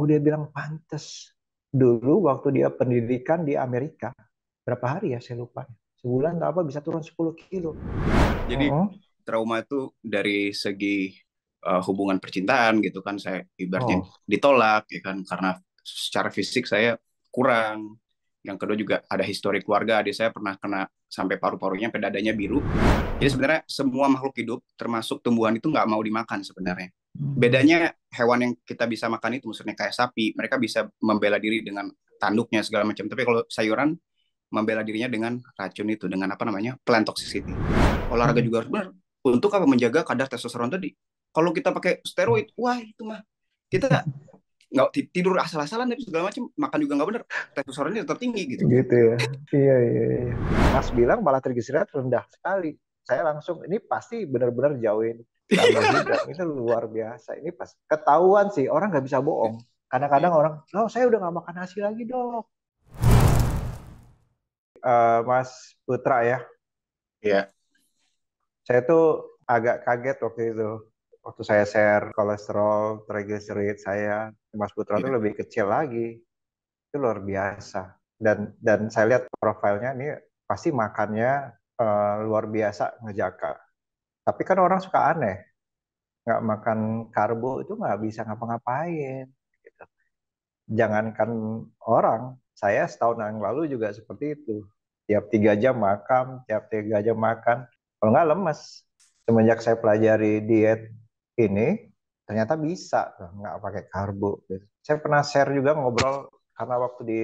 Oh dia bilang pantas. Dulu waktu dia pendidikan di Amerika, berapa hari ya saya lupa. Sebulan nggak apa bisa turun 10 kilo. Jadi oh. trauma itu dari segi uh, hubungan percintaan gitu kan saya ibaratnya oh. ditolak ya kan karena secara fisik saya kurang. Yang kedua juga ada histori keluarga, adik saya pernah kena sampai paru-parunya pedadanya biru. Jadi sebenarnya semua makhluk hidup termasuk tumbuhan itu nggak mau dimakan sebenarnya bedanya hewan yang kita bisa makan itu maksudnya kayak sapi mereka bisa membela diri dengan tanduknya segala macam tapi kalau sayuran membela dirinya dengan racun itu dengan apa namanya plant toxicity olahraga hmm. juga harus benar untuk apa menjaga kadar testosteron tadi kalau kita pakai steroid wah itu mah kita nggak tidur asal-asalan tapi segala macam makan juga nggak benar testosteronnya tetap tinggi gitu gitu ya iya iya, iya. mas bilang malah triglycerida rendah sekali saya langsung ini pasti benar-benar jauhin ini iya. luar biasa. Ini pas ketahuan sih orang nggak bisa bohong. Kadang-kadang orang, oh saya udah nggak makan nasi lagi dok. Uh, Mas Putra ya. Iya. Saya tuh agak kaget waktu itu. Waktu saya share kolesterol, triglycerid saya, Mas Putra ya. tuh iya. lebih kecil lagi. Itu luar biasa. Dan dan saya lihat profilnya ini pasti makannya uh, luar biasa ngejaga tapi kan orang suka aneh. Nggak makan karbo itu nggak bisa ngapa-ngapain. Gitu. Jangankan orang, saya setahun yang lalu juga seperti itu. Tiap tiga jam makan, tiap tiga jam makan. Kalau nggak lemes. Semenjak saya pelajari diet ini, ternyata bisa nggak pakai karbo. Gitu. Saya pernah share juga ngobrol karena waktu di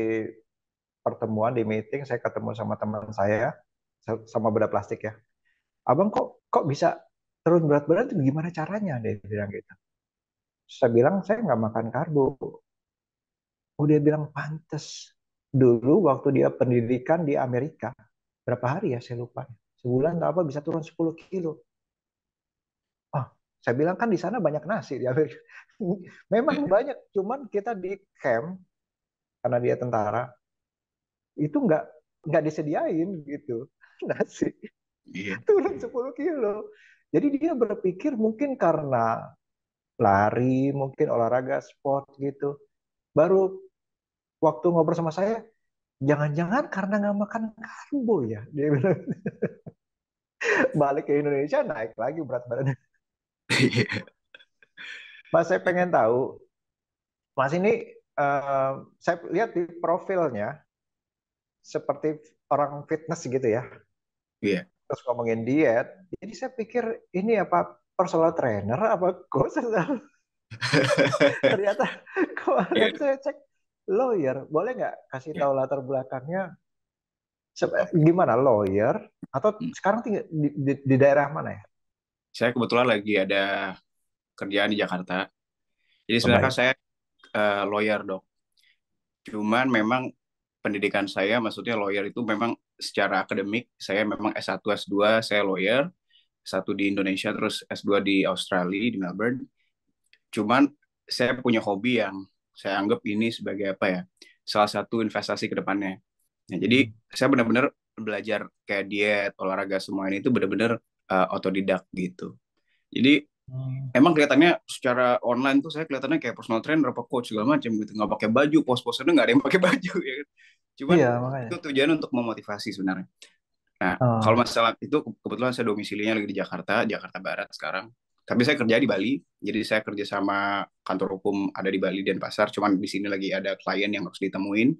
pertemuan di meeting saya ketemu sama teman saya sama beda plastik ya abang kok kok bisa turun berat badan itu gimana caranya dia bilang gitu saya bilang saya nggak makan karbo oh dia bilang pantes dulu waktu dia pendidikan di Amerika berapa hari ya saya lupa sebulan atau apa bisa turun 10 kilo Oh, saya bilang kan di sana banyak nasi di memang banyak cuman kita di camp karena dia tentara itu nggak nggak disediain gitu nasi Iya. Turun 10 kilo. Jadi dia berpikir mungkin karena lari, mungkin olahraga, sport gitu. Baru waktu ngobrol sama saya, jangan-jangan karena nggak makan karbo ya. Dia bilang. Balik ke Indonesia naik lagi berat badannya. Iya. Mas saya pengen tahu, Mas ini uh, saya lihat di profilnya seperti orang fitness gitu ya. Iya terus ngomongin diet jadi saya pikir ini apa personal trainer apa coach ternyata kemarin yeah. saya cek lawyer boleh nggak kasih yeah. tahu latar belakangnya eh, gimana lawyer atau hmm. sekarang tinggal di, di, di daerah mana ya saya kebetulan lagi ada kerjaan di Jakarta jadi sebenarnya kan saya uh, lawyer dok cuman memang pendidikan saya maksudnya lawyer itu memang secara akademik saya memang S1 S2 saya lawyer satu di Indonesia terus S2 di Australia di Melbourne cuman saya punya hobi yang saya anggap ini sebagai apa ya salah satu investasi ke depannya nah jadi hmm. saya benar-benar belajar kayak diet olahraga semua ini itu benar-benar uh, otodidak gitu jadi Hmm. Emang kelihatannya secara online tuh saya kelihatannya kayak personal trainer apa coach segala macam gitu nggak pakai baju pos-posnya nggak ada yang pakai baju ya kan? cuma iya, itu tujuan untuk memotivasi sebenarnya. Nah, oh. kalau masalah itu kebetulan saya domisilinya lagi di Jakarta, Jakarta Barat sekarang. Tapi saya kerja di Bali, jadi saya kerja sama kantor hukum ada di Bali dan pasar. Cuman di sini lagi ada klien yang harus ditemuin,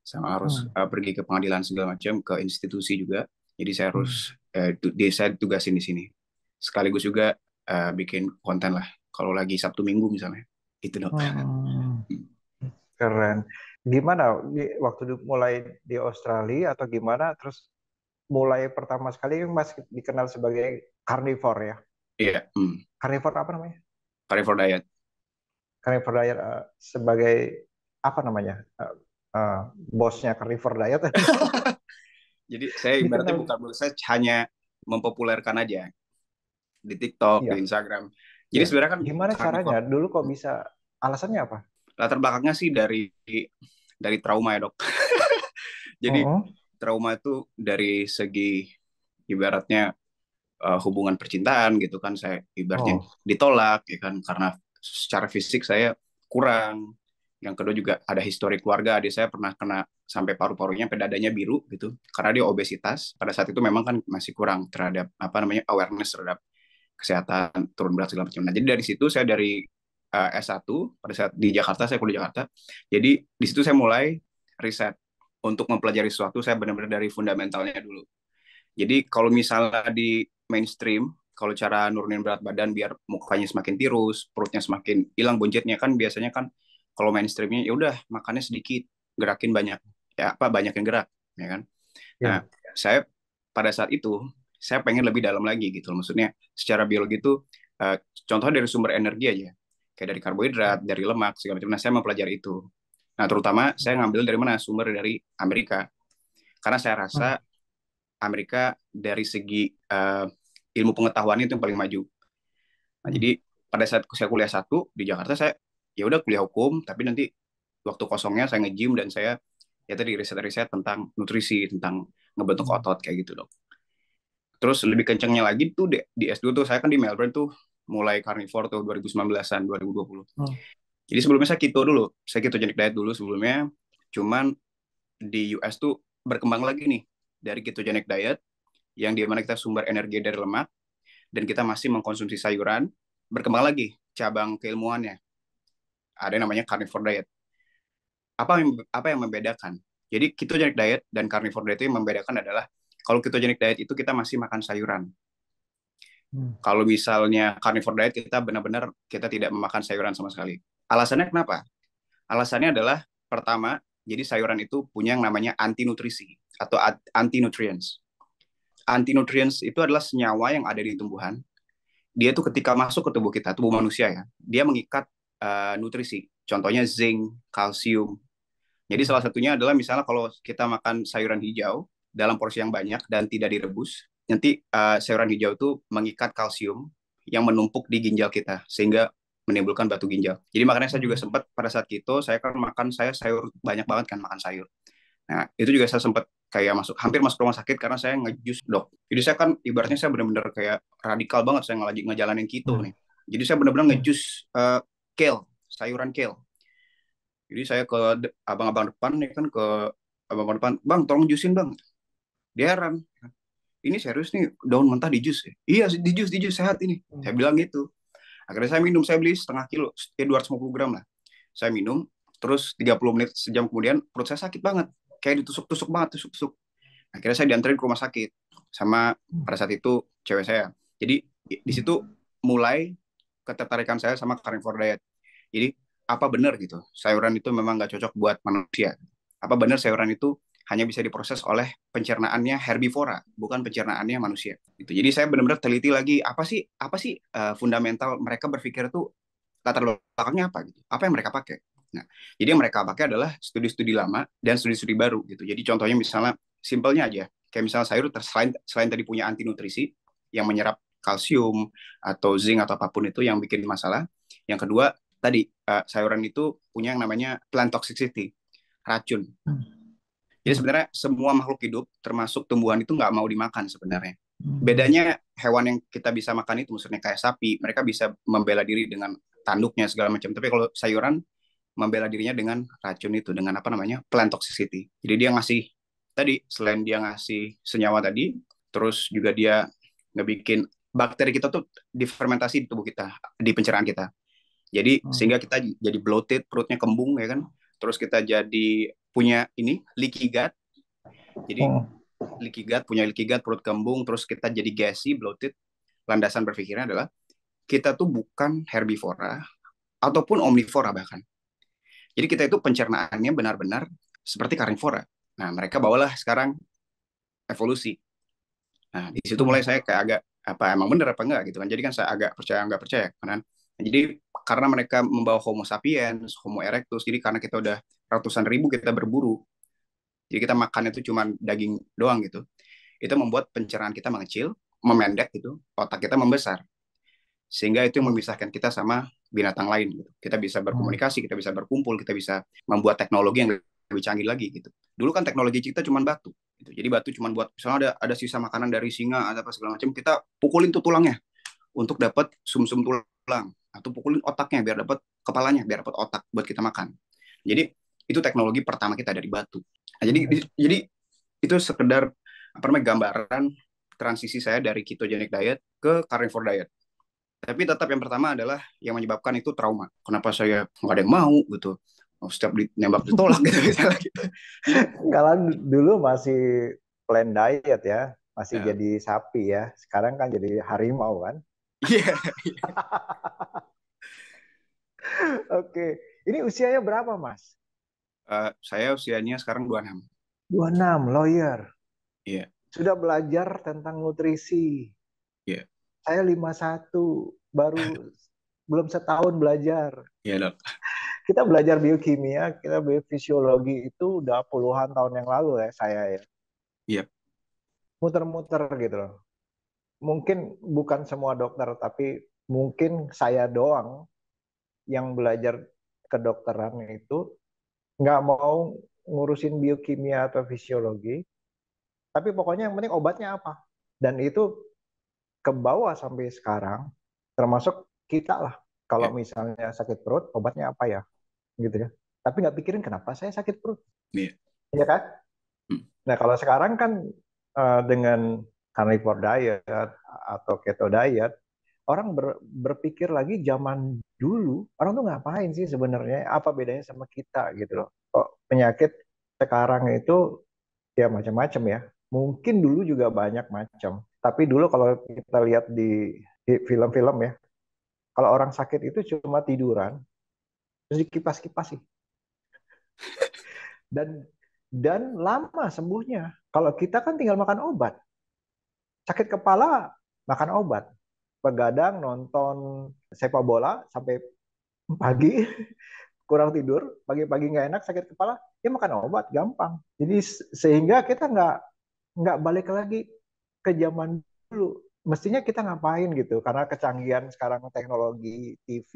sama oh. harus uh, pergi ke pengadilan segala macam, ke institusi juga. Jadi saya harus hmm. uh, di, saya tugasin di sini. Sekaligus juga uh, bikin konten lah. Kalau lagi Sabtu Minggu misalnya, itu dong. Hmm. Oh. Hmm. Keren gimana waktu mulai di Australia atau gimana terus mulai pertama sekali Mas dikenal sebagai carnivore ya? Iya. mm. Carnivore apa namanya? Carnivore diet. Carnivore diet uh, sebagai apa namanya? Uh, uh, bosnya carnivore diet. Jadi saya berarti bukan bos, saya hanya mempopulerkan aja di TikTok, yeah. di Instagram. Jadi yeah. sebenarnya kan gimana caranya? Dulu kok bisa? Alasannya apa? latar belakangnya sih dari dari trauma ya dok jadi oh. trauma itu dari segi ibaratnya uh, hubungan percintaan gitu kan saya ibaratnya oh. ditolak ya kan karena secara fisik saya kurang yang kedua juga ada histori keluarga adik saya pernah kena sampai paru-parunya dadanya biru gitu karena dia obesitas pada saat itu memang kan masih kurang terhadap apa namanya awareness terhadap kesehatan turun berat segala macam nah jadi dari situ saya dari Eh, S1 pada saat di Jakarta saya kuliah di Jakarta. Jadi di situ saya mulai riset untuk mempelajari sesuatu saya benar-benar dari fundamentalnya dulu. Jadi kalau misalnya di mainstream kalau cara nurunin berat badan biar mukanya semakin tirus, perutnya semakin hilang boncetnya kan biasanya kan kalau mainstreamnya ya udah makannya sedikit, gerakin banyak. Ya apa banyak yang gerak, ya kan? Ya. Nah, saya pada saat itu saya pengen lebih dalam lagi gitu maksudnya secara biologi itu contoh eh, contohnya dari sumber energi aja kayak dari karbohidrat, dari lemak segala macam. Nah, saya mempelajari itu. Nah, terutama saya ngambil dari mana? Sumber dari Amerika. Karena saya rasa hmm. Amerika dari segi uh, ilmu pengetahuan itu yang paling maju. Nah, jadi hmm. pada saat saya kuliah satu di Jakarta saya ya udah kuliah hukum, tapi nanti waktu kosongnya saya nge-gym dan saya ya tadi riset-riset tentang nutrisi, tentang ngebentuk hmm. otot kayak gitu, Dok. Terus lebih kencengnya lagi tuh di, di S2 tuh saya kan di Melbourne tuh mulai carnivore tuh 2019-an 2020 hmm. jadi sebelumnya saya keto dulu saya keto jenis diet dulu sebelumnya cuman di US tuh berkembang lagi nih dari jenis diet yang dimana kita sumber energi dari lemak dan kita masih mengkonsumsi sayuran berkembang lagi cabang keilmuannya ada yang namanya carnivore diet apa yang, apa yang membedakan jadi jenis diet dan carnivore diet itu yang membedakan adalah kalau jenis diet itu kita masih makan sayuran Hmm. Kalau misalnya carnivore diet kita benar-benar kita tidak memakan sayuran sama sekali. Alasannya kenapa? Alasannya adalah pertama, jadi sayuran itu punya yang namanya anti nutrisi atau anti nutrients. Anti nutrients itu adalah senyawa yang ada di tumbuhan. Dia itu ketika masuk ke tubuh kita, tubuh manusia ya, dia mengikat uh, nutrisi. Contohnya zinc, kalsium. Jadi salah satunya adalah misalnya kalau kita makan sayuran hijau dalam porsi yang banyak dan tidak direbus, nanti uh, sayuran hijau itu mengikat kalsium yang menumpuk di ginjal kita sehingga menimbulkan batu ginjal. Jadi makanya saya juga sempat pada saat itu saya kan makan saya sayur banyak banget kan makan sayur. Nah itu juga saya sempat kayak masuk hampir masuk rumah sakit karena saya ngejus dok. Jadi saya kan ibaratnya saya benar-benar kayak radikal banget saya ngelajin ngejalanin keto hmm. nih. Jadi saya benar-benar ngejus uh, kale sayuran kale. Jadi saya ke abang-abang depan nih kan ke abang-abang depan bang tolong jusin bang. Dia heran ini serius nih daun mentah di jus ya iya di jus di jus sehat ini hmm. saya bilang gitu akhirnya saya minum saya beli setengah kilo ya 250 gram lah saya minum terus 30 menit sejam kemudian perut saya sakit banget kayak ditusuk-tusuk banget tusuk-tusuk akhirnya saya diantarin ke rumah sakit sama pada saat itu cewek saya jadi di situ mulai ketertarikan saya sama carnivore diet jadi apa benar gitu sayuran itu memang nggak cocok buat manusia apa benar sayuran itu hanya bisa diproses oleh pencernaannya herbivora, bukan pencernaannya manusia. Gitu. Jadi saya benar-benar teliti lagi apa sih apa sih uh, fundamental mereka berpikir tuh latar belakangnya apa gitu. Apa yang mereka pakai? Nah, jadi yang mereka pakai adalah studi-studi lama dan studi-studi baru gitu. Jadi contohnya misalnya simpelnya aja, kayak misalnya sayur selain selain tadi punya anti nutrisi yang menyerap kalsium atau zinc atau apapun itu yang bikin masalah. Yang kedua tadi uh, sayuran itu punya yang namanya plant toxicity, racun. Hmm. Jadi sebenarnya semua makhluk hidup, termasuk tumbuhan itu nggak mau dimakan sebenarnya. Hmm. Bedanya hewan yang kita bisa makan itu maksudnya kayak sapi, mereka bisa membela diri dengan tanduknya segala macam. Tapi kalau sayuran membela dirinya dengan racun itu, dengan apa namanya plant toxicity. Jadi dia ngasih tadi selain dia ngasih senyawa tadi, terus juga dia ngebikin bakteri kita tuh difermentasi di tubuh kita, di pencernaan kita. Jadi hmm. sehingga kita jadi bloated, perutnya kembung ya kan. Terus kita jadi punya ini leaky gut. Jadi oh. leaky gut punya leaky gut perut kembung terus kita jadi gassy, bloated. Landasan berpikirnya adalah kita tuh bukan herbivora ataupun omnivora bahkan. Jadi kita itu pencernaannya benar-benar seperti karnivora. Nah, mereka bawalah sekarang evolusi. Nah, di situ mulai saya kayak agak apa emang benar apa enggak gitu kan. Jadi kan saya agak percaya enggak percaya kan. Nah, jadi karena mereka membawa Homo sapiens, Homo erectus, jadi karena kita udah ratusan ribu kita berburu jadi kita makan itu cuma daging doang gitu itu membuat pencernaan kita mengecil memendek gitu otak kita membesar sehingga itu yang memisahkan kita sama binatang lain gitu. kita bisa hmm. berkomunikasi kita bisa berkumpul kita bisa membuat teknologi yang lebih canggih lagi gitu dulu kan teknologi kita cuma batu gitu. jadi batu cuma buat misalnya ada ada sisa makanan dari singa ada apa segala macam kita pukulin tuh tulangnya untuk dapat sum sum tulang atau pukulin otaknya biar dapat kepalanya biar dapat otak buat kita makan jadi itu teknologi pertama kita dari batu. Nah, jadi iya. di, jadi itu sekedar apa namanya gambaran transisi saya dari ketogenic diet ke carnivore diet. Tapi tetap yang pertama adalah yang menyebabkan itu trauma. Kenapa saya nggak ada yang mau gitu? Oh, setiap nembak ditolak gitu Kalau gitu. dulu masih plan diet ya, masih ya. jadi sapi ya. Sekarang kan jadi harimau kan? Iya. yeah. Oke, okay. ini usianya berapa mas? Eh, saya usianya sekarang 26. 26, lawyer. Iya. Yeah. Sudah belajar tentang nutrisi. Iya. Yeah. Saya 51, baru belum setahun belajar. Iya, yeah, Dok. Kita belajar biokimia, kita belajar fisiologi itu udah puluhan tahun yang lalu ya saya ya. Iya. Yep. Muter-muter gitu loh. Mungkin bukan semua dokter, tapi mungkin saya doang yang belajar kedokteran itu nggak mau ngurusin biokimia atau fisiologi, tapi pokoknya yang penting obatnya apa. Dan itu ke bawah sampai sekarang, termasuk kita lah. Kalau yeah. misalnya sakit perut, obatnya apa ya? Gitu ya. Tapi nggak pikirin kenapa saya sakit perut. Iya. Yeah. kan? Hmm. Nah kalau sekarang kan uh, dengan carnivore diet atau keto diet, orang ber, berpikir lagi zaman dulu orang tuh ngapain sih sebenarnya apa bedanya sama kita gitu loh kok penyakit sekarang itu ya macam-macam ya mungkin dulu juga banyak macam tapi dulu kalau kita lihat di, film-film ya kalau orang sakit itu cuma tiduran terus dikipas-kipas sih dan dan lama sembuhnya kalau kita kan tinggal makan obat sakit kepala makan obat begadang nonton sepak bola sampai pagi kurang tidur pagi-pagi nggak enak sakit kepala ya makan obat gampang jadi sehingga kita nggak nggak balik lagi ke zaman dulu mestinya kita ngapain gitu karena kecanggihan sekarang teknologi TV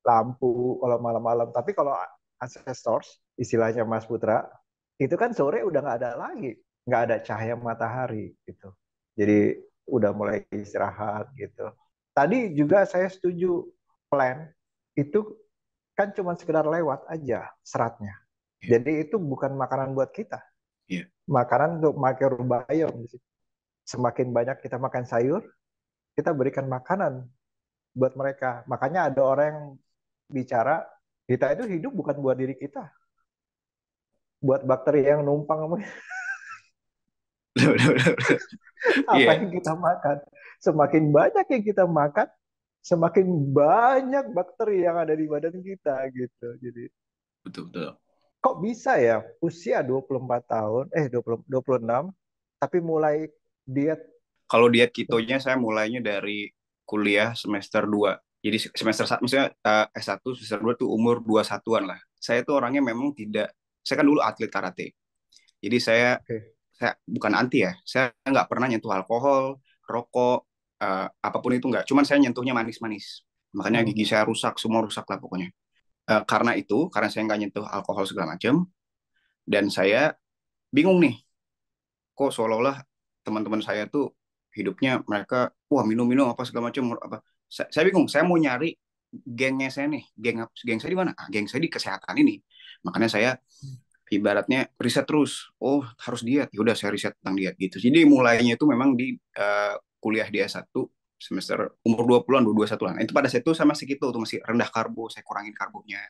lampu kalau malam-malam tapi kalau ancestors istilahnya Mas Putra itu kan sore udah nggak ada lagi nggak ada cahaya matahari gitu jadi udah mulai istirahat gitu. Tadi juga saya setuju plan itu kan cuma sekedar lewat aja seratnya. Iya. Jadi itu bukan makanan buat kita. Iya. Makanan untuk mikrobiom. Semakin banyak kita makan sayur, kita berikan makanan buat mereka. Makanya ada orang yang bicara, kita itu hidup bukan buat diri kita. Buat bakteri yang numpang. Iya. apa yeah. yang kita makan. Semakin banyak yang kita makan, semakin banyak bakteri yang ada di badan kita gitu. Jadi betul betul. Kok bisa ya usia 24 tahun eh 20, 26 tapi mulai diet kalau diet kitonya saya mulainya dari kuliah semester 2. Jadi semester eh, satu uh, S1 semester 2 tuh umur 21-an lah. Saya tuh orangnya memang tidak saya kan dulu atlet karate. Jadi saya okay saya bukan anti ya saya nggak pernah nyentuh alkohol rokok uh, apapun itu nggak cuman saya nyentuhnya manis-manis makanya hmm. gigi saya rusak semua rusak lah pokoknya uh, karena itu karena saya nggak nyentuh alkohol segala macam dan saya bingung nih kok seolah-olah teman-teman saya tuh hidupnya mereka wah minum-minum apa segala macam apa saya, saya bingung saya mau nyari gengnya saya nih geng geng saya di mana ah, geng saya di kesehatan ini makanya saya hmm ibaratnya riset terus oh harus diet yaudah saya riset tentang diet gitu jadi mulainya itu memang di uh, kuliah di S1 semester umur 20-an 21 an itu pada saat itu sama segitu tuh masih rendah karbo saya kurangin karbonya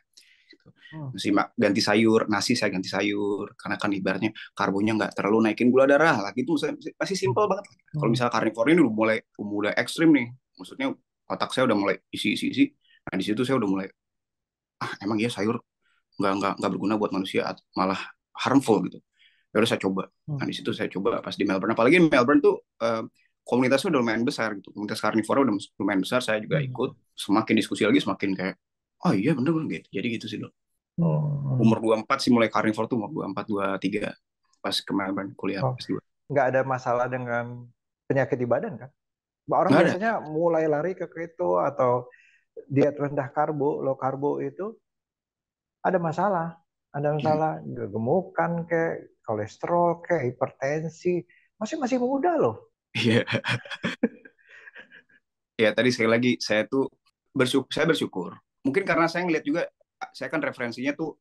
gitu. Oh. ganti sayur, nasi saya ganti sayur karena kan ibaratnya karbonya nggak terlalu naikin gula darah lah gitu masih simpel banget. Hmm. Kalau misalnya karnivor ini udah mulai mulai ekstrim nih, maksudnya otak saya udah mulai isi isi isi. Nah di situ saya udah mulai ah emang ya sayur nggak nggak nggak berguna buat manusia malah harmful gitu terus ya saya coba nah di situ saya coba pas di Melbourne apalagi Melbourne tuh eh, komunitasnya udah lumayan besar gitu komunitas karnivora udah lumayan besar saya juga hmm. ikut semakin diskusi lagi semakin kayak oh iya bener bener gitu jadi gitu sih loh oh. umur 24 sih mulai carnivore tuh umur 24 tiga pas ke Melbourne kuliah oh. nggak ada masalah dengan penyakit di badan kan orang nggak biasanya ada. mulai lari ke keto atau diet rendah karbo low karbo itu ada masalah, ada hmm. masalah hmm. gemukan kayak kolesterol kayak hipertensi, masih masih muda loh. Iya. Yeah. ya tadi sekali lagi saya tuh bersyukur, saya bersyukur. Mungkin karena saya ngeliat juga saya kan referensinya tuh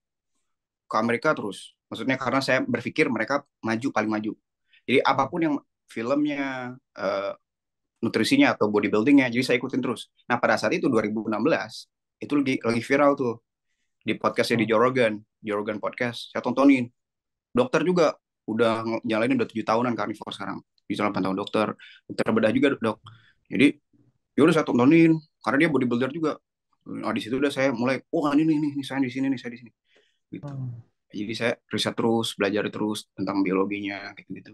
ke Amerika terus. Maksudnya karena saya berpikir mereka maju paling maju. Jadi apapun yang filmnya, eh, nutrisinya atau bodybuildingnya, jadi saya ikutin terus. Nah pada saat itu 2016 itu lagi lagi viral tuh di podcastnya di hmm. Jorogan, Jorogan podcast. Saya tontonin. Dokter juga udah nyalain udah tujuh tahunan carnivore kan, sekarang. Bisa 8 tahun dokter, dokter bedah juga dok. Jadi yaudah saya tontonin karena dia bodybuilder juga. Nah, di situ udah saya mulai, oh ini nih, nih, nih saya di sini nih, saya di sini. Gitu. Hmm. Jadi saya riset terus, belajar terus tentang biologinya gitu-gitu.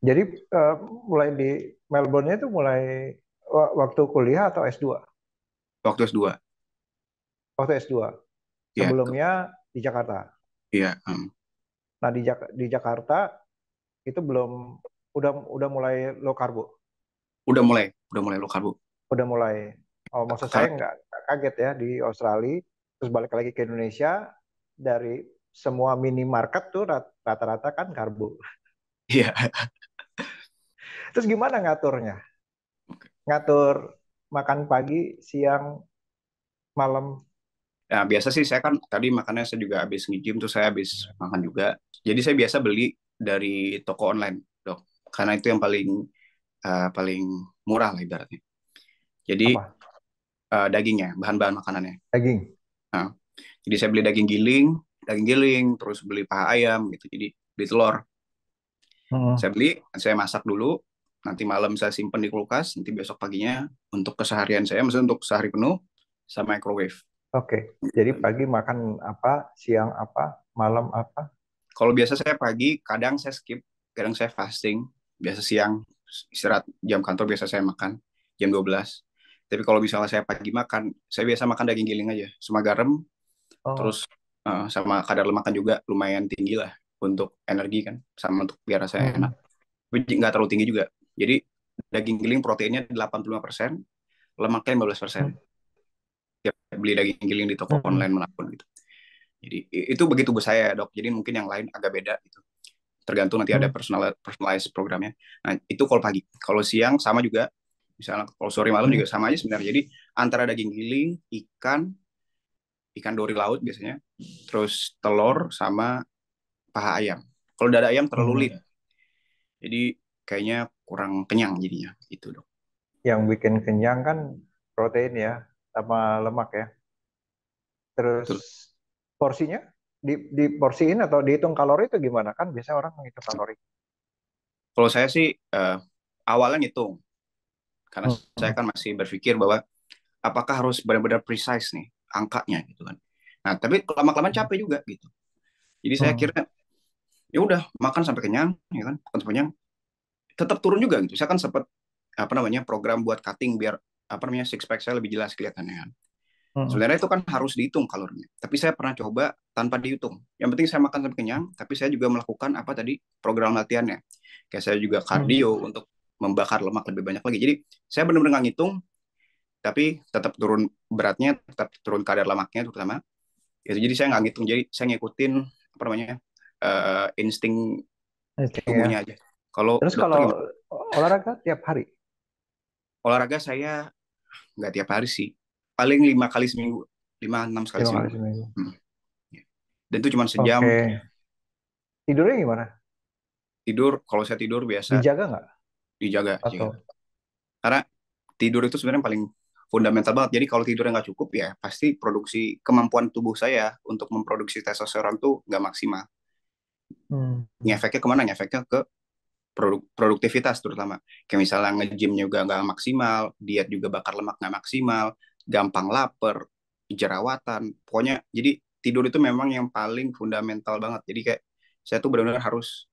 Jadi uh, mulai di Melbourne-nya itu mulai waktu kuliah atau S2? Waktu S2. Waktu S2. Ya, sebelumnya ya. di Jakarta. Iya. Um. Nah di, Jak di Jakarta itu belum udah udah mulai low karbo. Udah mulai, udah mulai low karbo. Udah mulai. Oh maksud Kar saya nggak kaget ya di Australia terus balik lagi ke Indonesia dari semua minimarket tuh rata-rata kan karbo. Iya. Terus gimana ngaturnya? Ngatur makan pagi, siang, malam. Ya biasa sih saya kan tadi makannya saya juga habis nge-gym terus saya habis makan juga. Jadi saya biasa beli dari toko online, Dok. Karena itu yang paling uh, paling murah lah ibaratnya. Jadi Uh, dagingnya, bahan-bahan makanannya. Daging. Nah, jadi saya beli daging giling, daging giling, terus beli paha ayam gitu. Jadi beli telur. Hmm. Saya beli, saya masak dulu. Nanti malam saya simpan di kulkas, nanti besok paginya untuk keseharian saya, maksudnya untuk sehari penuh, saya microwave Oke, okay. jadi iya. pagi makan apa, siang apa, malam apa? Kalau biasa saya pagi, kadang saya skip, kadang saya fasting. Biasa siang istirahat jam kantor biasa saya makan jam 12. Tapi kalau misalnya saya pagi makan, saya biasa makan daging giling aja, sama garam, oh. terus uh, sama kadar lemaknya juga lumayan tinggi lah untuk energi kan, sama untuk biar saya hmm. enak. Tapi nggak terlalu tinggi juga. Jadi daging giling proteinnya 85%, lemaknya 15%. Hmm tiap beli daging giling di toko hmm. online manapun gitu. Jadi itu begitu bu saya dok. Jadi mungkin yang lain agak beda gitu. Tergantung nanti ada hmm. personal personalized programnya. Nah itu kalau pagi. Kalau siang sama juga. Misalnya kalau sore malam juga hmm. sama aja sebenarnya. Jadi antara daging giling, ikan, ikan dori laut biasanya, terus telur sama paha ayam. Kalau dada ayam terlalu lit. Jadi kayaknya kurang kenyang jadinya itu dok. Yang bikin kenyang kan protein ya sama lemak ya. Terus, Terus. porsinya di di porsiin atau dihitung kalori itu gimana kan biasanya orang menghitung kalori. Kalau saya sih uh, awalnya ngitung. Karena hmm. saya kan masih berpikir bahwa apakah harus benar-benar precise nih angkanya gitu kan. Nah, tapi lama-kelamaan capek juga gitu. Jadi saya hmm. kira ya udah makan sampai kenyang ya kan, makan sampai kenyang tetap turun juga gitu. Saya kan sempat apa namanya program buat cutting biar apa namanya six pack saya lebih jelas kelihatannya kan. Hmm. Sebenarnya itu kan harus dihitung kalorinya. Tapi saya pernah coba tanpa dihitung. Yang penting saya makan sampai kenyang, tapi saya juga melakukan apa tadi program latihannya. Kayak saya juga kardio hmm. untuk membakar lemak lebih banyak lagi. Jadi saya benar-benar nggak ngitung, tapi tetap turun beratnya, tetap turun kadar lemaknya terutama. Itu ya, jadi saya nggak ngitung. Jadi saya ngikutin apa namanya uh, insting okay, ya. tubuhnya aja. Kalau terus kalau olahraga tiap hari? Olahraga saya nggak tiap hari sih paling lima kali seminggu lima enam kali seminggu, kali seminggu. Hmm. Ya. dan itu cuma sejam okay. tidurnya gimana tidur kalau saya tidur biasa dijaga nggak dijaga atau jaga. karena tidur itu sebenarnya paling fundamental banget jadi kalau tidurnya nggak cukup ya pasti produksi kemampuan tubuh saya untuk memproduksi testosteron tuh nggak maksimal hmm. ngefeknya kemana ngefeknya ke produk produktivitas terutama kayak misalnya nge-gym juga nggak maksimal diet juga bakar lemak nggak maksimal gampang lapar jerawatan pokoknya jadi tidur itu memang yang paling fundamental banget jadi kayak saya tuh benar-benar harus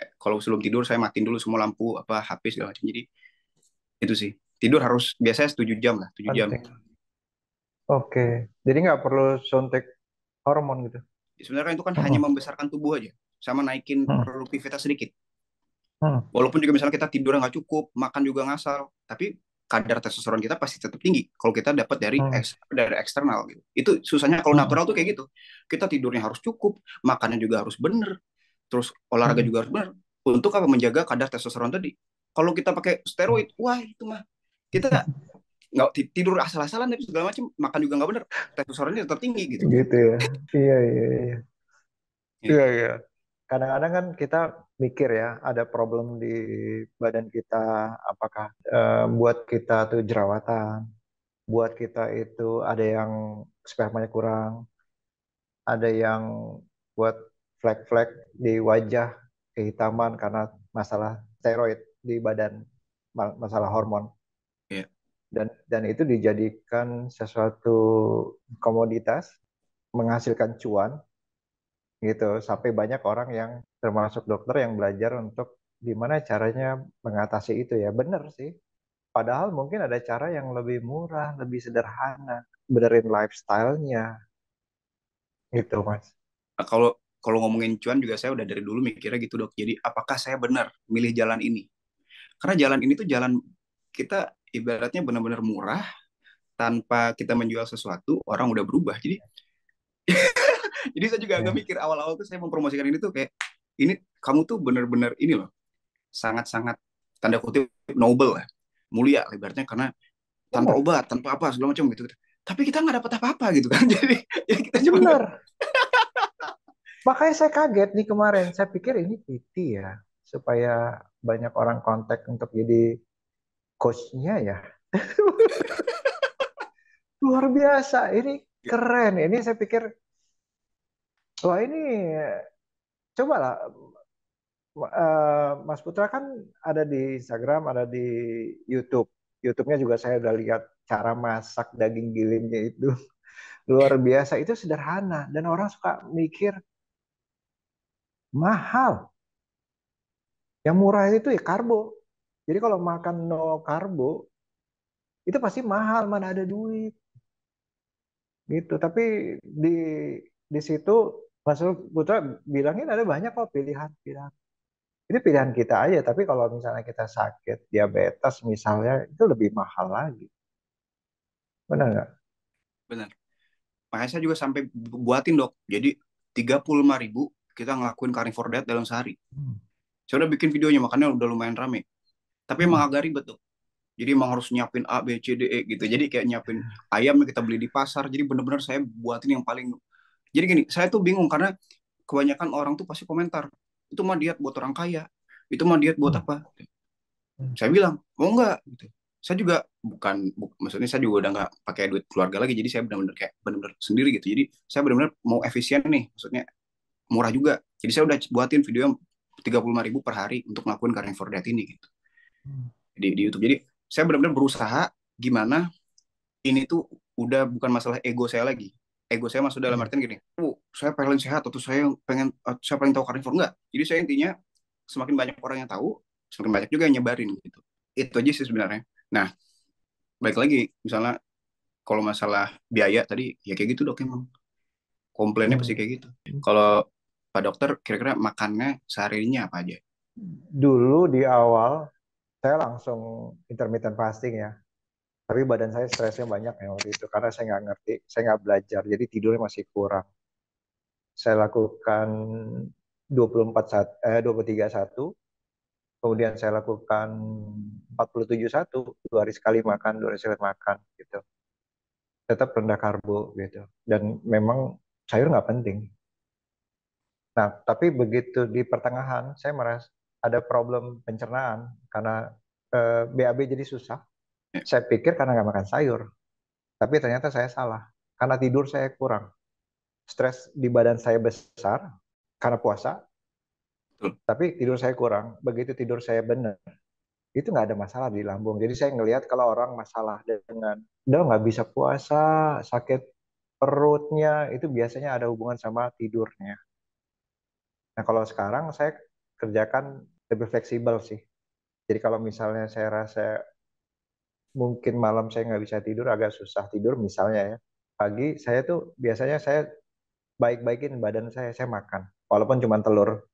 eh, kalau sebelum tidur saya matiin dulu semua lampu apa HP segala macam jadi itu sih tidur harus biasanya 7 jam lah 7 jam Oke, jadi nggak perlu suntik hormon gitu. Sebenarnya itu kan hmm. hanya membesarkan tubuh aja, sama naikin hmm. produktivitas sedikit. Hmm. Walaupun juga misalnya kita tidur nggak cukup, makan juga ngasal, tapi kadar testosteron kita pasti tetap tinggi kalau kita dapat dari hmm. eks, dari eksternal gitu. Itu susahnya kalau hmm. natural tuh kayak gitu. Kita tidurnya harus cukup, makannya juga harus bener, terus olahraga hmm. juga harus bener. Untuk apa menjaga kadar testosteron tadi? Kalau kita pakai steroid, wah itu mah kita hmm. nggak tidur asal-asalan tapi segala macam makan juga nggak bener testosteronnya tetap tinggi gitu gitu ya iya iya iya iya iya, iya. kadang-kadang kan kita mikir ya ada problem di badan kita apakah eh, buat kita tuh jerawatan buat kita itu ada yang spermanya kurang ada yang buat flek-flek di wajah kehitaman karena masalah steroid di badan masalah hormon yeah. dan dan itu dijadikan sesuatu komoditas menghasilkan cuan gitu sampai banyak orang yang termasuk dokter yang belajar untuk gimana caranya mengatasi itu ya benar sih padahal mungkin ada cara yang lebih murah lebih sederhana benerin lifestylenya gitu mas nah, kalau kalau ngomongin cuan juga saya udah dari dulu mikirnya gitu dok jadi apakah saya benar milih jalan ini karena jalan ini tuh jalan kita ibaratnya benar-benar murah tanpa kita menjual sesuatu orang udah berubah jadi jadi saya juga yeah. mikir awal-awal tuh saya mempromosikan ini tuh kayak ini kamu tuh benar-benar ini loh sangat-sangat tanda kutip noble lah mulia lebarnya karena tanpa oh. obat tanpa apa segala macam gitu tapi kita nggak dapat apa-apa gitu kan jadi ya kita cuma bener makanya saya kaget nih kemarin saya pikir ini PT ya supaya banyak orang kontak untuk jadi coachnya ya luar biasa ini iya. keren ini saya pikir Wah ini coba lah eh, Mas Putra kan ada di Instagram, ada di YouTube. YouTube-nya juga saya udah lihat cara masak daging gilingnya itu luar biasa. Itu sederhana dan orang suka mikir mahal. Yang murah itu ya karbo. Jadi kalau makan no karbo itu pasti mahal, mana ada duit. Gitu. Tapi di di situ Mas Putra bilangin ada banyak kok pilihan pilihan. ini pilihan kita aja, tapi kalau misalnya kita sakit, diabetes misalnya, itu lebih mahal lagi. Benar nggak? Benar. Makanya saya juga sampai buatin dok, jadi 35 ribu kita ngelakuin carnivore diet dalam sehari. Hmm. Saya udah bikin videonya, makanya udah lumayan rame. Tapi emang hmm. agak ribet tuh. Jadi emang harus nyiapin A, B, C, D, E gitu. Jadi kayak nyiapin hmm. ayam yang kita beli di pasar. Jadi bener-bener saya buatin yang paling jadi gini, saya tuh bingung karena kebanyakan orang tuh pasti komentar, itu mah diet buat orang kaya, itu mah diet buat hmm. apa? Hmm. Saya bilang, mau nggak? Gitu. Saya juga bukan, bu, maksudnya saya juga udah nggak pakai duit keluarga lagi, jadi saya benar-benar kayak benar-benar sendiri gitu. Jadi saya benar-benar mau efisien nih, maksudnya murah juga. Jadi saya udah buatin video yang tiga puluh ribu per hari untuk ngelakuin carnivore diet ini gitu. Hmm. Di, di YouTube. Jadi saya benar-benar berusaha gimana ini tuh udah bukan masalah ego saya lagi, ego saya masuk dalam hmm. artian gini, oh, saya paling sehat atau saya pengen saya paling tahu karnivor enggak. Jadi saya intinya semakin banyak orang yang tahu, semakin banyak juga yang nyebarin gitu. Itu aja sih sebenarnya. Nah, baik lagi misalnya kalau masalah biaya tadi ya kayak gitu dok emang komplainnya pasti hmm. kayak gitu. Kalau Pak Dokter kira-kira makannya sehari ini apa aja? Dulu di awal saya langsung intermittent fasting ya tapi badan saya stresnya banyak ya waktu itu karena saya nggak ngerti saya nggak belajar jadi tidurnya masih kurang saya lakukan 24 eh, 23 satu kemudian saya lakukan 47 satu dua hari sekali makan dua hari sekali makan gitu tetap rendah karbo gitu dan memang sayur nggak penting nah tapi begitu di pertengahan saya merasa ada problem pencernaan karena eh, BAB jadi susah saya pikir karena nggak makan sayur, tapi ternyata saya salah. Karena tidur saya kurang. Stres di badan saya besar karena puasa, tapi tidur saya kurang. Begitu tidur saya benar, itu nggak ada masalah di lambung. Jadi saya ngelihat kalau orang masalah dengan, udah nggak bisa puasa, sakit perutnya, itu biasanya ada hubungan sama tidurnya. Nah kalau sekarang saya kerjakan lebih fleksibel sih. Jadi kalau misalnya saya rasa mungkin malam saya nggak bisa tidur, agak susah tidur misalnya ya. Pagi saya tuh biasanya saya baik-baikin badan saya, saya makan. Walaupun cuma telur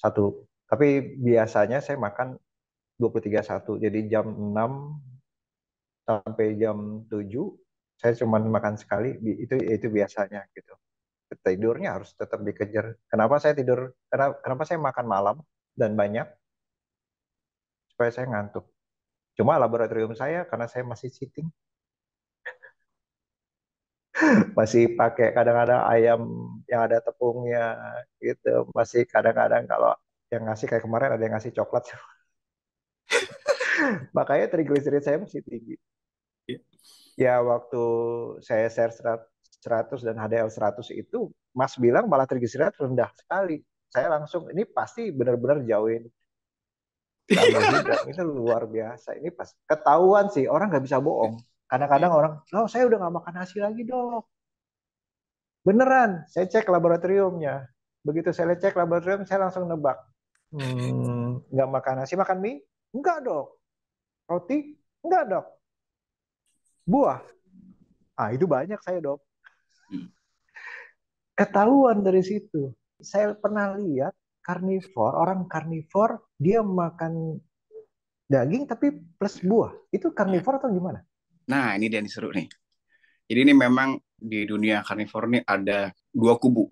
satu. Tapi biasanya saya makan 23.1. Jadi jam 6 sampai jam 7 saya cuma makan sekali itu itu biasanya gitu. Tidurnya harus tetap dikejar. Kenapa saya tidur? Kenapa, kenapa saya makan malam dan banyak supaya saya ngantuk Cuma laboratorium saya karena saya masih cheating. masih pakai kadang-kadang ayam yang ada tepungnya gitu. Masih kadang-kadang kalau yang ngasih kayak kemarin ada yang ngasih coklat. Makanya trigliserid saya masih tinggi. Iya. Ya waktu saya share 100 dan HDL 100 itu Mas bilang malah trigliserid rendah sekali. Saya langsung ini pasti benar-benar jauhin ini iya. luar biasa. Ini pas ketahuan sih orang nggak bisa bohong. Kadang-kadang iya. orang, oh saya udah nggak makan nasi lagi dok. Beneran, saya cek laboratoriumnya. Begitu saya cek laboratorium, saya langsung nebak. Hmm, makan nasi, makan mie? Enggak dok. Roti? Enggak dok. Buah? Ah itu banyak saya dok. Hmm. Ketahuan dari situ. Saya pernah lihat karnivor, orang karnivor dia makan daging tapi plus buah. Itu karnivor atau gimana? Nah, ini dia yang seru nih. Jadi ini memang di dunia karnivor ini ada dua kubu.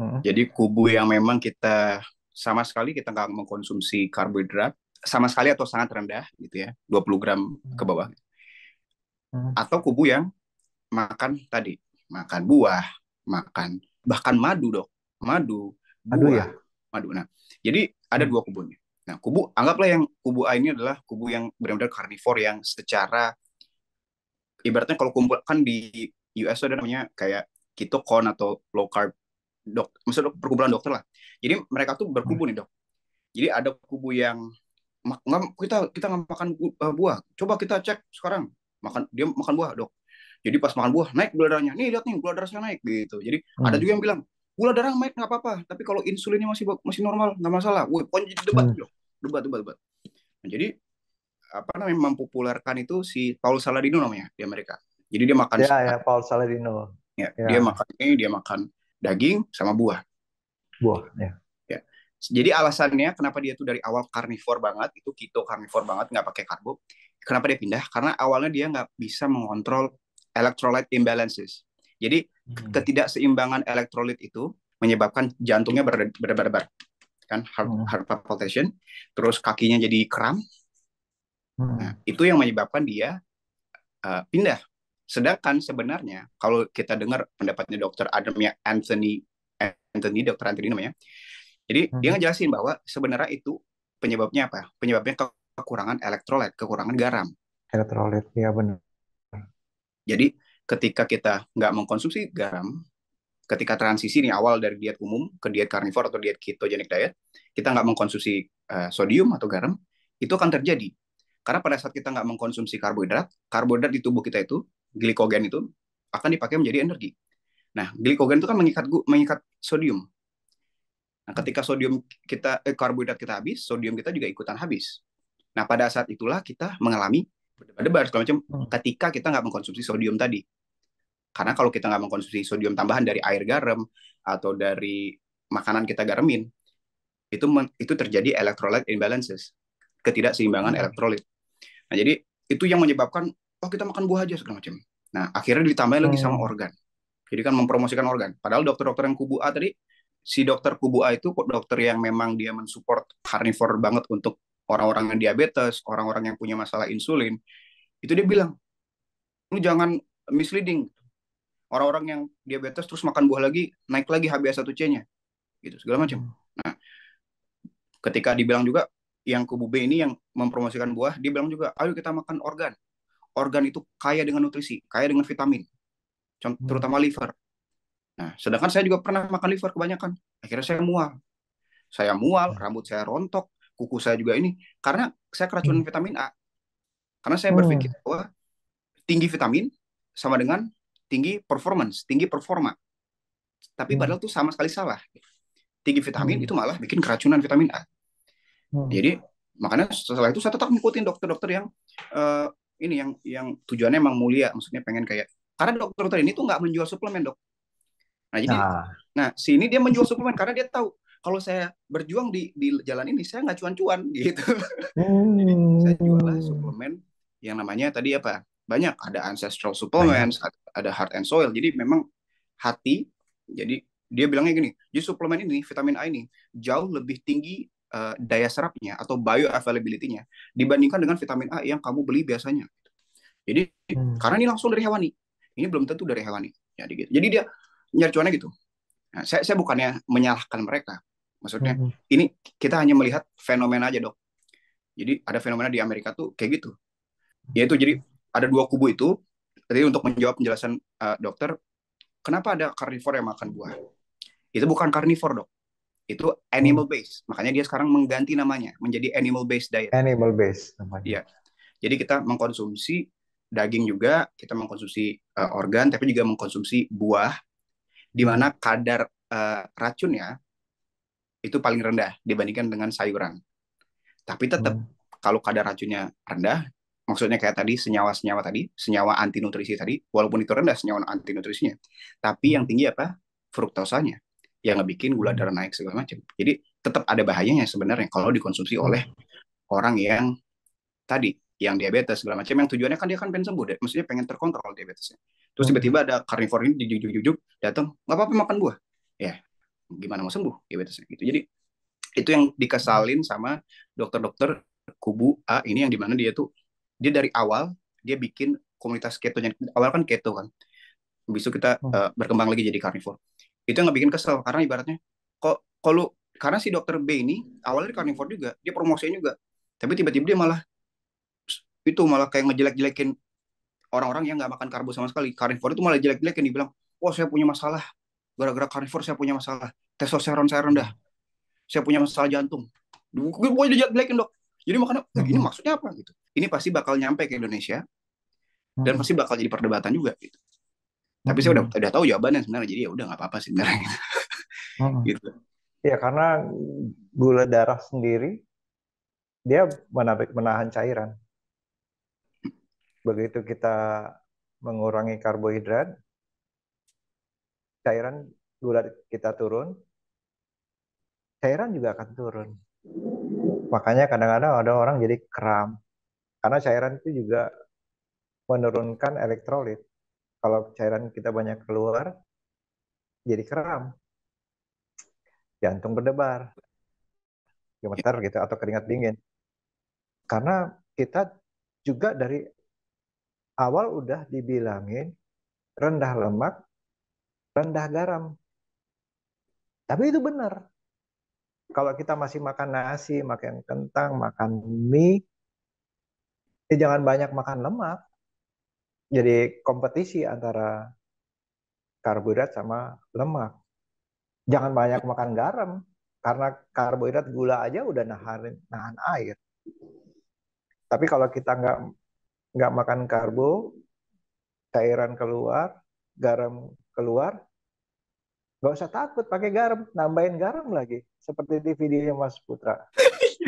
Hmm. Jadi kubu yang memang kita sama sekali kita nggak mengkonsumsi karbohidrat sama sekali atau sangat rendah gitu ya, 20 gram ke hmm. bawah. Hmm. Atau kubu yang makan tadi, makan buah, makan bahkan madu dok, madu, Madu Aduh, ya. madu. Nah, jadi ada hmm. dua kubunya. Nah, kubu anggaplah yang kubu A ini adalah kubu yang benar-benar karnivor yang secara ibaratnya kalau kumpulkan di US ada namanya kayak ketokon atau low carb dok, maksudnya perkumpulan dokter lah. Jadi mereka tuh berkubu hmm. nih dok. Jadi ada kubu yang kita kita nggak makan eh, buah. Coba kita cek sekarang makan dia makan buah dok. Jadi pas makan buah naik gula darahnya. Nih lihat nih gula darahnya naik gitu. Jadi hmm. ada juga yang bilang gula darah naik nggak apa-apa tapi kalau insulinnya masih masih normal nggak masalah woi pokoknya jadi debat hmm. debat debat debat nah, jadi apa namanya mempopulerkan itu si Paul Saladino namanya di Amerika jadi dia makan ya ya Paul Saladino ya, ya. dia makan ini dia makan daging sama buah buah ya. ya jadi alasannya kenapa dia tuh dari awal karnivor banget itu keto karnivor banget nggak pakai karbo kenapa dia pindah karena awalnya dia nggak bisa mengontrol electrolyte imbalances jadi hmm. ketidakseimbangan elektrolit itu menyebabkan jantungnya berdebar-debar kan heart, hmm. heart palpitation, terus kakinya jadi kram. Hmm. Nah, itu yang menyebabkan dia uh, pindah. Sedangkan sebenarnya kalau kita dengar pendapatnya dokter Adam ya Anthony Anthony dokter Anthony namanya. Jadi hmm. dia ngejelasin bahwa sebenarnya itu penyebabnya apa? Penyebabnya kekurangan elektrolit, kekurangan garam. Elektrolit, ya benar. Jadi ketika kita nggak mengkonsumsi garam, ketika transisi nih awal dari diet umum ke diet karnivor atau diet ketogenic diet, kita nggak mengkonsumsi uh, sodium atau garam, itu akan terjadi. Karena pada saat kita nggak mengkonsumsi karbohidrat, karbohidrat di tubuh kita itu, glikogen itu, akan dipakai menjadi energi. Nah, glikogen itu kan mengikat mengikat sodium. Nah, ketika sodium kita eh, karbohidrat kita habis, sodium kita juga ikutan habis. Nah, pada saat itulah kita mengalami berdebar segala macam hmm. ketika kita nggak mengkonsumsi sodium tadi karena kalau kita nggak mengkonsumsi sodium tambahan dari air garam atau dari makanan kita garamin itu itu terjadi electrolyte imbalances ketidakseimbangan hmm. elektrolit nah jadi itu yang menyebabkan oh kita makan buah aja segala macam nah akhirnya ditambahin hmm. lagi sama hmm. organ jadi kan mempromosikan organ padahal dokter-dokter yang kubu A tadi si dokter kubu A itu dokter yang memang dia mensupport carnivore banget untuk orang-orang yang diabetes, orang-orang yang punya masalah insulin, itu dia bilang, lu jangan misleading. Orang-orang yang diabetes terus makan buah lagi, naik lagi HbA1c-nya. Gitu, segala macam. Hmm. Nah, ketika dibilang juga, yang kubu B ini yang mempromosikan buah, dia bilang juga, ayo kita makan organ. Organ itu kaya dengan nutrisi, kaya dengan vitamin. Hmm. Terutama liver. Nah, sedangkan saya juga pernah makan liver kebanyakan. Akhirnya saya mual. Saya mual, hmm. rambut saya rontok, kuku saya juga ini karena saya keracunan hmm. vitamin A. Karena saya oh. berpikir bahwa tinggi vitamin sama dengan tinggi performance, tinggi performa. Tapi hmm. padahal itu sama sekali salah. Tinggi vitamin hmm. itu malah bikin keracunan vitamin A. Hmm. Jadi makanya setelah itu saya tetap ngikutin dokter-dokter yang uh, ini yang yang tujuannya emang mulia, maksudnya pengen kayak karena dokter-dokter ini tuh nggak menjual suplemen dok. Nah jadi, nah. nah sini dia menjual suplemen karena dia tahu kalau saya berjuang di di jalan ini saya nggak cuan-cuan gitu. Hmm. Jadi saya jualah suplemen yang namanya tadi apa? Banyak ada ancestral supplements, banyak. ada heart and soil. Jadi memang hati. Jadi dia bilangnya gini, jadi suplemen ini vitamin A ini jauh lebih tinggi uh, daya serapnya atau bioavailability-nya dibandingkan dengan vitamin A yang kamu beli biasanya. Jadi hmm. karena ini langsung dari hewani. Ini belum tentu dari hewani. Jadi gitu. Jadi dia nyari gitu. Nah, saya saya bukannya menyalahkan mereka, Maksudnya hmm. ini kita hanya melihat fenomena aja dok. Jadi ada fenomena di Amerika tuh kayak gitu. Ya itu jadi ada dua kubu itu. Jadi untuk menjawab penjelasan uh, dokter, kenapa ada karnivor yang makan buah? Itu bukan karnivor dok. Itu animal hmm. based. Makanya dia sekarang mengganti namanya menjadi animal based diet. Animal based namanya. Iya. Jadi kita mengkonsumsi daging juga, kita mengkonsumsi uh, organ, tapi juga mengkonsumsi buah, di mana kadar uh, racunnya itu paling rendah dibandingkan dengan sayuran. Tapi tetap hmm. kalau kadar racunnya rendah, maksudnya kayak tadi senyawa-senyawa tadi, senyawa anti nutrisi tadi, walaupun itu rendah senyawa anti nutrisinya, tapi yang tinggi apa? fruktosanya yang ngebikin gula darah naik segala macam. Jadi tetap ada bahayanya sebenarnya kalau dikonsumsi hmm. oleh orang yang tadi yang diabetes segala macam yang tujuannya kan dia kan pengen sembuh deh. maksudnya pengen terkontrol diabetesnya terus hmm. tiba-tiba ada karnivor ini dijujuk jujuk datang nggak apa-apa makan buah ya gimana mau sembuh diabetesnya ya gitu jadi itu yang dikesalin sama dokter-dokter kubu A ini yang dimana dia tuh dia dari awal dia bikin komunitas keto ketonya awal kan keto kan besok kita hmm. uh, berkembang lagi jadi carnivore itu yang bikin kesel karena ibaratnya kok kalau karena si dokter B ini awalnya carnivore juga dia promosinya juga tapi tiba-tiba dia malah itu malah kayak ngejelek-jelekin orang-orang yang nggak makan karbo sama sekali carnivore itu malah jelek-jelekin dibilang wah oh, saya punya masalah gara-gara carnivore saya punya masalah testosteron saya rendah saya punya masalah jantung gue gue udah blackin dok jadi makanya -hmm. ini maksudnya apa gitu ini pasti bakal nyampe ke Indonesia dan hmm. pasti bakal jadi perdebatan juga gitu tapi saya hmm. udah udah tahu jawabannya sebenarnya jadi ya udah nggak apa-apa sebenarnya gitu. Hmm. gitu ya karena gula darah sendiri dia menarik menahan cairan begitu kita mengurangi karbohidrat cairan gula kita turun, cairan juga akan turun. Makanya kadang-kadang ada orang jadi kram. Karena cairan itu juga menurunkan elektrolit. Kalau cairan kita banyak keluar, jadi kram. Jantung berdebar. Gemeter gitu, atau keringat dingin. Karena kita juga dari awal udah dibilangin rendah lemak, rendah garam. Tapi itu benar. Kalau kita masih makan nasi, makan kentang, makan mie, ya jangan banyak makan lemak. Jadi kompetisi antara karbohidrat sama lemak. Jangan banyak makan garam, karena karbohidrat gula aja udah nahan, nahan air. Tapi kalau kita nggak nggak makan karbo, cairan keluar, garam keluar nggak usah takut pakai garam nambahin garam lagi seperti di videonya Mas Putra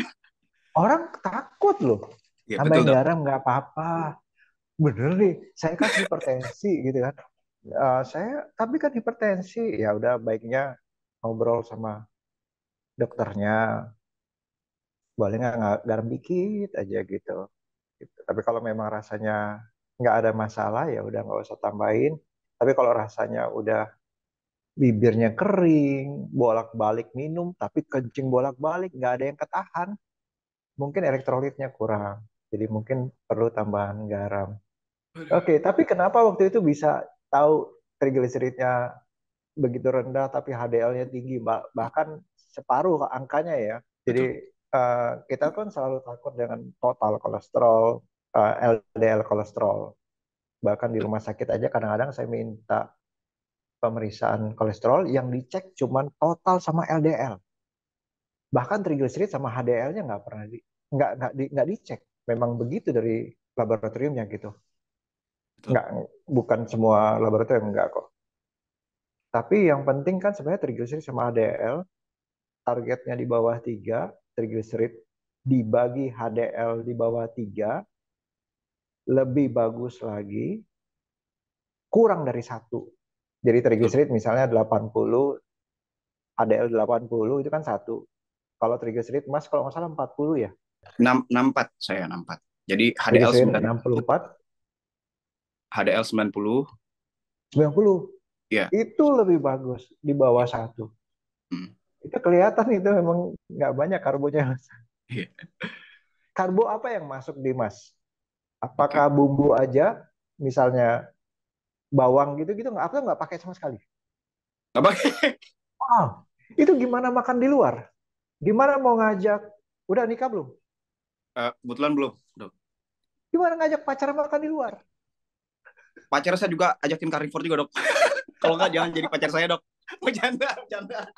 orang takut loh ya, nambahin betul, garam nggak apa-apa bener nih saya kan hipertensi gitu kan uh, saya tapi kan hipertensi ya udah baiknya ngobrol sama dokternya boleh nggak garam dikit aja gitu. gitu. Tapi kalau memang rasanya nggak ada masalah ya udah nggak usah tambahin. Tapi kalau rasanya udah bibirnya kering, bolak-balik minum, tapi kencing bolak-balik, nggak ada yang ketahan, mungkin elektrolitnya kurang. Jadi mungkin perlu tambahan garam. Oke, okay, tapi kenapa waktu itu bisa tahu trigliseridnya begitu rendah tapi HDL-nya tinggi, bahkan separuh angkanya ya. Jadi uh, kita kan selalu takut dengan total kolesterol, uh, eh, LDL kolesterol bahkan di rumah sakit aja kadang-kadang saya minta pemeriksaan kolesterol yang dicek cuman total sama LDL bahkan trigliserid sama HDL-nya nggak pernah di nggak nggak di, nggak dicek memang begitu dari laboratoriumnya gitu nggak bukan semua laboratorium nggak kok tapi yang penting kan sebenarnya trigliserid sama HDL targetnya di bawah 3, trigliserid dibagi HDL di bawah 3, lebih bagus lagi kurang dari satu. Jadi trigliserid misalnya 80, ADL 80 itu kan satu. Kalau trigliserid Mas kalau nggak salah 40 ya? 6, 64 saya 64. Jadi HDL 94. HDL 90. 90. Iya. Itu lebih bagus di bawah iya. satu. Hmm. Itu kelihatan itu memang nggak banyak karbonya. Iya. Karbo apa yang masuk di Mas? Apakah okay. bumbu aja, misalnya bawang gitu-gitu, nggak aku nggak pakai sama sekali. Nggak pakai. Wow, itu gimana makan di luar? Gimana mau ngajak? Udah nikah belum? Uh, belum. Duh. Gimana ngajak pacar makan di luar? Pacar saya juga ajakin Carrefour juga dok. Kalau nggak jangan jadi pacar saya dok. Bercanda, bercanda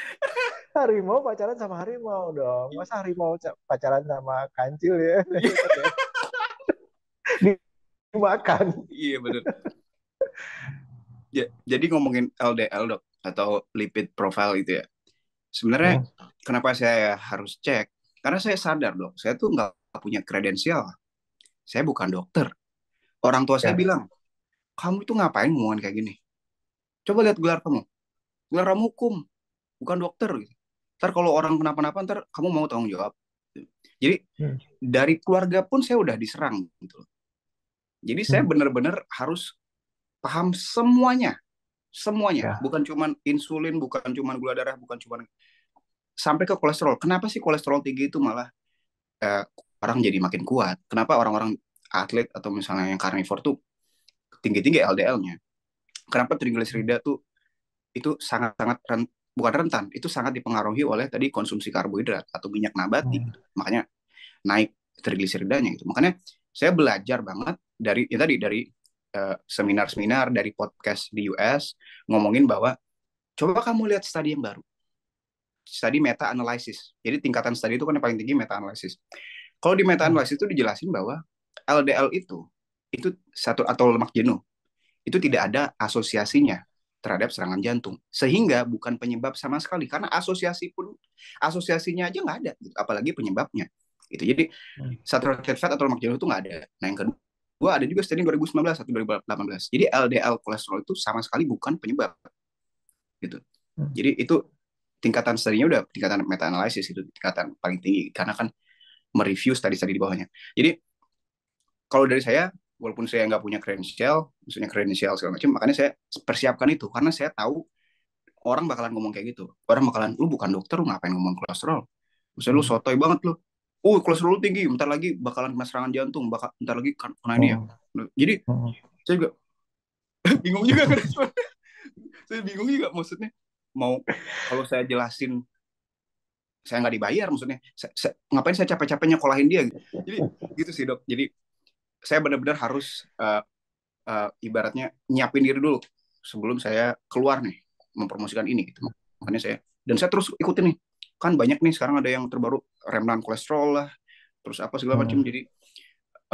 harimau pacaran sama harimau dong iya. masa harimau pacaran sama kancil ya iya dimakan. Iya benar. ya, jadi ngomongin LDL dok atau lipid profile itu ya. Sebenarnya hmm. kenapa saya harus cek? Karena saya sadar dok, saya tuh nggak punya kredensial. Saya bukan dokter. Orang tua ya. saya bilang, kamu itu ngapain ngomongin kayak gini? Coba lihat gelar kamu. Gelar kamu hukum, bukan dokter. Gitu. Ntar kalau orang kenapa-napa, ntar kamu mau tanggung jawab. Jadi hmm. dari keluarga pun saya udah diserang gitu. loh. Jadi hmm. saya benar-benar harus paham semuanya, semuanya, ya. bukan cuma insulin, bukan cuma gula darah, bukan cuma sampai ke kolesterol. Kenapa sih kolesterol tinggi itu malah eh, orang jadi makin kuat? Kenapa orang-orang atlet atau misalnya yang carnivore tuh tinggi-tinggi LDL-nya? Kenapa triglycerida tuh itu sangat-sangat rent, bukan rentan, itu sangat dipengaruhi oleh tadi konsumsi karbohidrat atau minyak nabati. Hmm. Makanya naik trigliseridanya gitu. Makanya saya belajar banget dari ya tadi dari eh, seminar-seminar dari podcast di US ngomongin bahwa coba kamu lihat studi yang baru studi meta analysis jadi tingkatan studi itu kan yang paling tinggi meta analysis kalau di meta analisis itu dijelasin bahwa LDL itu itu satu atau lemak jenuh itu tidak ada asosiasinya terhadap serangan jantung sehingga bukan penyebab sama sekali karena asosiasi pun asosiasinya aja nggak ada gitu. apalagi penyebabnya itu jadi hmm. saturated fat atau lemak jenuh itu nggak ada nah yang kedua gue ada juga studi 2019 atau 2018 jadi LDL kolesterol itu sama sekali bukan penyebab gitu hmm. jadi itu tingkatan studinya udah tingkatan meta analisis itu tingkatan paling tinggi karena kan mereview studi-studi di bawahnya jadi kalau dari saya walaupun saya nggak punya credential maksudnya credential segala macam makanya saya persiapkan itu karena saya tahu orang bakalan ngomong kayak gitu orang bakalan lu bukan dokter lu ngapain ngomong kolesterol Maksudnya lu hmm. sotoy banget lu oh kolesterol lu tinggi bentar lagi bakalan kena serangan jantung bakal bentar lagi kan, kena ini ya oh. jadi oh. saya juga bingung juga kan, saya bingung juga maksudnya mau kalau saya jelasin saya nggak dibayar maksudnya saya, saya, ngapain saya capek-capeknya kolahin dia gitu? jadi gitu sih dok jadi saya benar-benar harus uh, uh, ibaratnya nyiapin diri dulu sebelum saya keluar nih mempromosikan ini gitu makanya saya dan saya terus ikutin nih kan banyak nih sekarang ada yang terbaru remnan kolesterol lah terus apa segala macam hmm. jadi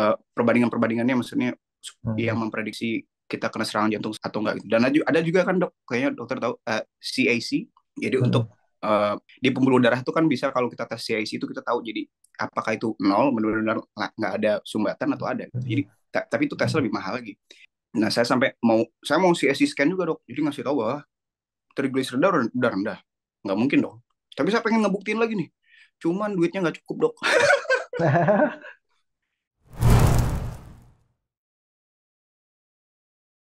uh, eh, perbandingan perbandingannya maksudnya hmm. yang memprediksi kita kena serangan jantung atau enggak gitu dan ada juga kan dok kayaknya dokter tahu uh, eh, CAC jadi hmm. untuk uh, di pembuluh darah itu kan bisa kalau kita tes CAC itu kita tahu jadi apakah itu nol benar-benar nggak ada sumbatan atau ada gitu. jadi hmm. tapi itu tes hmm. lebih mahal lagi nah saya sampai mau saya mau CAC scan juga dok jadi ngasih tahu bahwa trigliserida udah rendah nggak mungkin dong tapi saya pengen ngebuktiin lagi nih. Cuman duitnya nggak cukup dok.